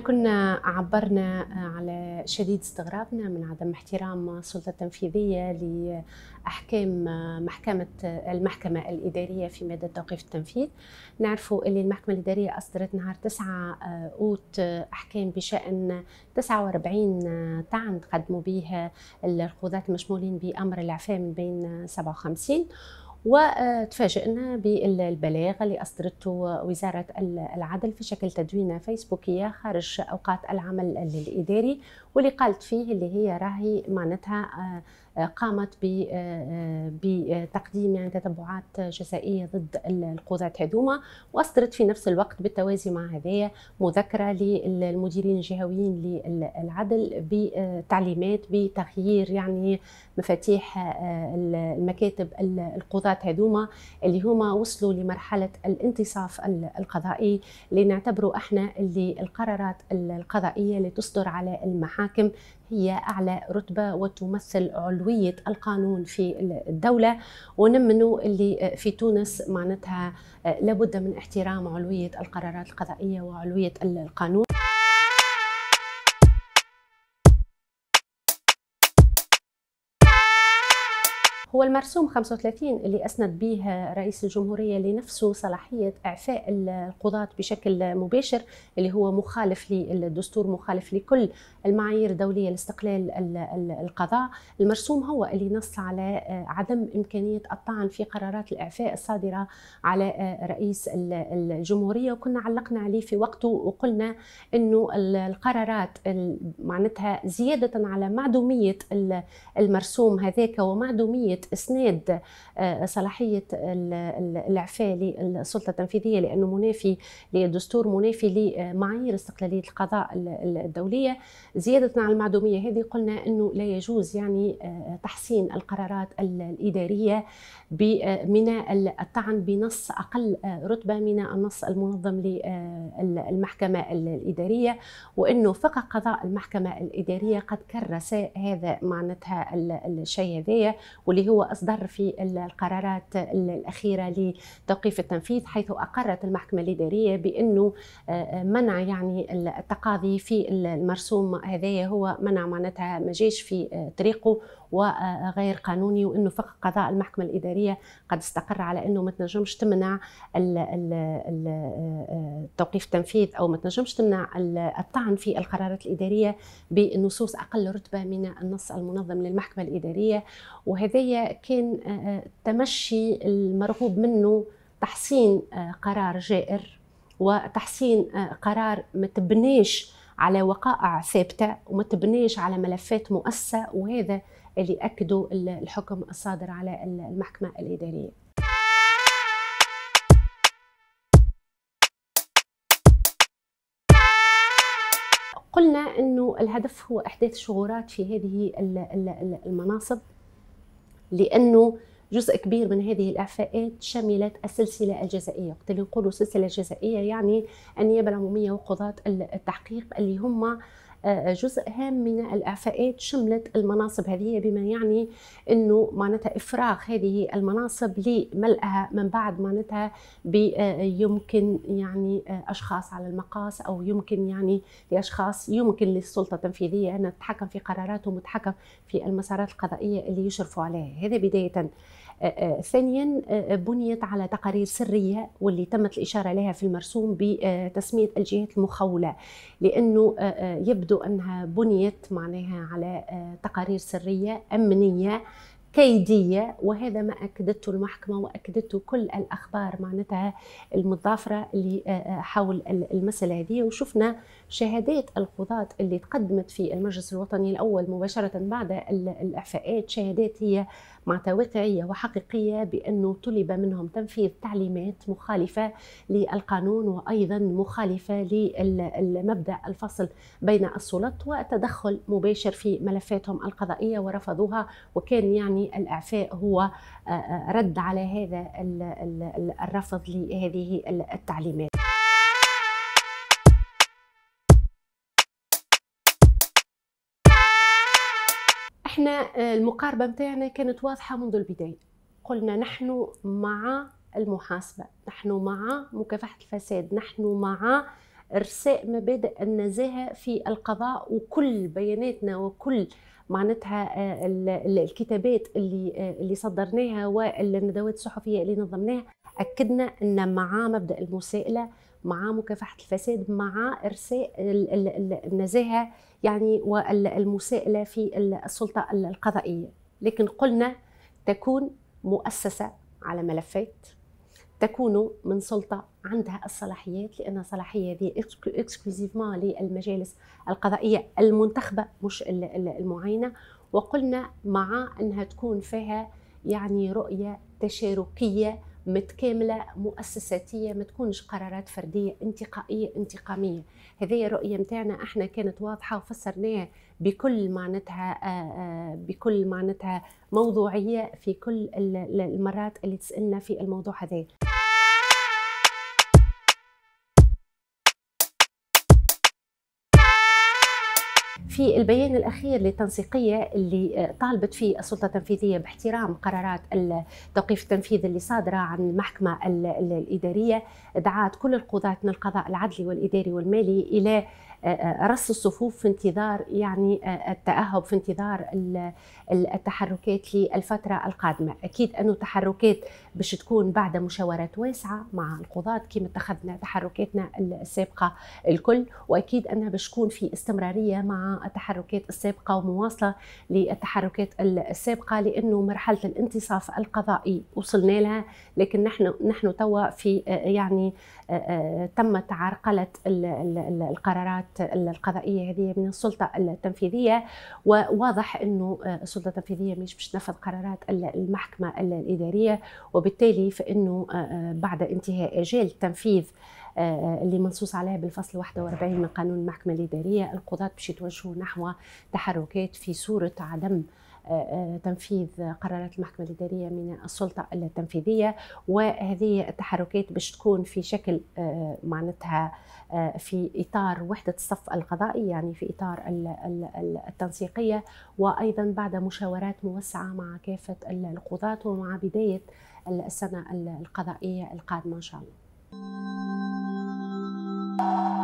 كنا عبرنا على شديد استغرابنا من عدم احترام السلطة التنفيذية لأحكام محكمة المحكمة الإدارية في مادة توقيف التنفيذ نعرف أن المحكمة الإدارية أصدرت نهار 9 أوت أحكام بشأن 49 طعن قدموا بها القضاة المشمولين بأمر العفاء من بين 57 وتفاجئنا بالبلاغ اللي أصدرته وزارة العدل في شكل تدوينة فيسبوكية خارج أوقات العمل الإداري واللي قالت فيه اللي هي راهي معناتها آه، قامت آه، بتقديم يعني تتبعات جزائيه ضد القضاة هذوما واصدرت في نفس الوقت بالتوازي مع هذايا مذكره للمديرين الجهويين للعدل بتعليمات بتغيير يعني مفاتيح آه، المكاتب القضاة هذوما اللي هما وصلوا لمرحلة الانتصاف القضائي اللي نعتبره احنا اللي القرارات القضائية اللي تصدر على المحاكم هي أعلى رتبة وتمثل علوية القانون في الدولة ونمنو اللي في تونس معناتها آه، لابد من احترام علوية القرارات القضائية وعلوية القانون هو المرسوم 35 اللي اسند به رئيس الجمهوريه لنفسه صلاحيه اعفاء القضاه بشكل مباشر اللي هو مخالف للدستور مخالف لكل المعايير الدوليه لاستقلال القضاء المرسوم هو اللي نص على آه، عدم امكانيه الطعن في قرارات الاعفاء الصادره على آه، رئيس الجمهوريه وكنا علقنا عليه في وقته وقلنا انه القرارات معناتها زياده على معدوميه المرسوم هذاك ومعدوميه اسناد آه، صلاحيه الاعفاء للسلطه التنفيذيه لانه منافي للدستور منافي لمعايير استقلاليه القضاء الدوليه زياده على المعدوميه هذه قلنا انه لا يجوز يعني آه، تحسين القرارات الاداريه من الطعن بنص اقل آه، رتبه من النص المنظم للمحكمه الاداريه وانه فقط قضاء المحكمه الاداريه قد كرس هذا معناتها الشيء هذايا واللي هو أصدر في القرارات الأخيرة لتوقيف التنفيذ حيث أقرت المحكمة الإدارية بأنه آه، آه، منع يعني التقاضي في المرسوم هذايا هو منع معناتها ما جاش في آه، طريقه وغير قانوني وانه فقط قضاء المحكمه الاداريه قد استقر على انه ما تنجمش تمنع التوقيف التنفيذ او ما تنجمش تمنع الطعن في القرارات الاداريه بنصوص اقل رتبه من النص المنظم للمحكمه الاداريه وهذايا كان آه، آه، تمشي المرغوب منه تحسين آه، قرار جائر وتحسين قرار ما تبناش على وقائع ثابته وما تبنيش على ملفات مؤسسه وهذا اللي اكدوا الحكم الصادر على المحكمه الاداريه قلنا انه الهدف هو احداث شغورات في هذه المناصب لانه جزء كبير من هذه الإعفاءات شملت السلسلة الجزائية وقت اللي نقولوا سلسلة جزائية يعني النيابة العمومية وقضاة التحقيق اللي هم آه، جزء هام من الاعفاءات شملت المناصب هذه بما يعني انه معناتها افراغ هذه المناصب لملئها من بعد معناتها آه، يمكن يعني آه، اشخاص على المقاس او يمكن يعني لاشخاص يمكن للسلطه التنفيذيه انها تتحكم في قراراتهم وتتحكم في المسارات القضائيه اللي يشرفوا عليها هذا بدايه ثانيا بنيت على تقارير سريه واللي تمت الاشاره لها في المرسوم بتسميه الجهات المخوله لانه يبدو يبدو انها بنيت معناها على آه، تقارير سريه امنيه كيدية وهذا ما أكدته المحكمة وأكدته كل الأخبار معناتها المتضافرة اللي آه، آه، حول المسألة هذه وشفنا شهادات القضاة اللي تقدمت في المجلس الوطني الأول مباشرة بعد الإعفاءات شهادات هي معناتها واقعيه وحقيقيه بانه طلب منهم تنفيذ تعليمات مخالفه للقانون وايضا مخالفه للمبدا الفصل بين السلط وتدخل مباشر في ملفاتهم القضائيه ورفضوها وكان يعني الاعفاء هو آه، آه، رد على هذا الرفض لهذه التعليمات احنا آه، المقاربه نتاعنا كانت واضحه منذ البدايه قلنا نحن مع المحاسبه نحن مع مكافحه الفساد نحن مع ارساء مبادئ النزاهه في القضاء وكل بياناتنا وكل معناتها آه، الكتابات اللي آه، اللي صدرناها والندوات الصحفيه اللي نظمناها اكدنا ان مع مبدا المساءله مع مكافحه الفساد مع ارساء النزاهه يعني والمساءله في السلطه القضائيه لكن قلنا تكون مؤسسه على ملفات تكون من سلطه عندها الصلاحيات لان الصلاحيه هذه اكسكلوزيفمون للمجالس القضائيه المنتخبه مش المعينه وقلنا مع انها تكون فيها يعني رؤيه تشاركيه متكامله مؤسساتيه ما تكونش قرارات فرديه انتقائيه انتقاميه هذه الرؤيه نتاعنا احنا كانت واضحه وفسرناها بكل معناتها آه، آه، بكل معناتها موضوعيه في كل المرات اللي تسالنا في الموضوع هذا في البيان الاخير للتنسيقيه اللي آه، طالبت فيه السلطه التنفيذيه باحترام قرارات التوقيف التنفيذي اللي صادره عن المحكمه الاداريه دعات كل القضاة من القضاء العدلي والاداري والمالي الى آه، آه، رص الصفوف في انتظار يعني التاهب في انتظار التحركات للفتره القادمه، اكيد انه تحركات باش تكون بعد مشاورات واسعه مع القضاة كما اتخذنا تحركاتنا السابقه الكل واكيد انها باش تكون في استمراريه مع التحركات السابقة ومواصلة للتحركات السابقة لأنه مرحلة الانتصاف القضائي وصلنا لها لكن نحن نحن توا في آه، يعني آه، آه، تمت عرقلة القرارات القضائية هذه من السلطة التنفيذية وواضح أنه السلطة التنفيذية مش باش تنفذ قرارات المحكمة الإدارية وبالتالي فإنه بعد انتهاء أجال تنفيذ آه، اللي منصوص عليها بالفصل 41 من قانون المحكمه الاداريه القضاه باش يتوجهوا نحو تحركات في صوره عدم آه، آه، تنفيذ قرارات المحكمة الإدارية من السلطة التنفيذية وهذه التحركات باش تكون في شكل معناتها في إطار وحدة الصف القضائي يعني في إطار التنسيقية وأيضا بعد مشاورات موسعة مع كافة القضاة ومع بداية السنة القضائية القادمة إن شاء الله. you